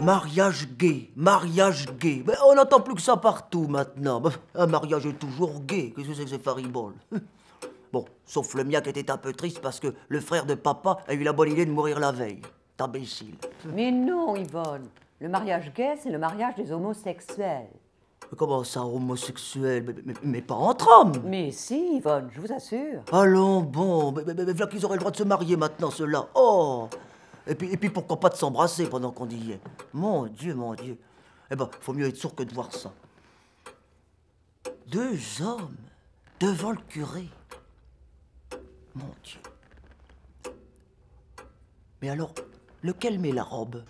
Mariage gay, mariage gay. Mais on n'entend plus que ça partout maintenant. Un mariage est toujours gay. Qu'est-ce que c'est que ce faribole Bon, sauf le mien qui était un peu triste parce que le frère de papa a eu la bonne idée de mourir la veille. T'imbécile. Mais non, Yvonne. Le mariage gay, c'est le mariage des homosexuels. Mais comment ça, homosexuel mais, pas entre hommes Mais si, Yvonne, je vous assure. Allons bon, mais, mais, qu'ils auraient le droit de se marier maintenant, ceux-là. Oh et puis, pourquoi pas de s'embrasser pendant qu'on y est Mon Dieu, mon Dieu. Eh ben, faut mieux être sourd que de voir ça. Deux hommes devant le curé. Mon Dieu. Mais alors, lequel met la robe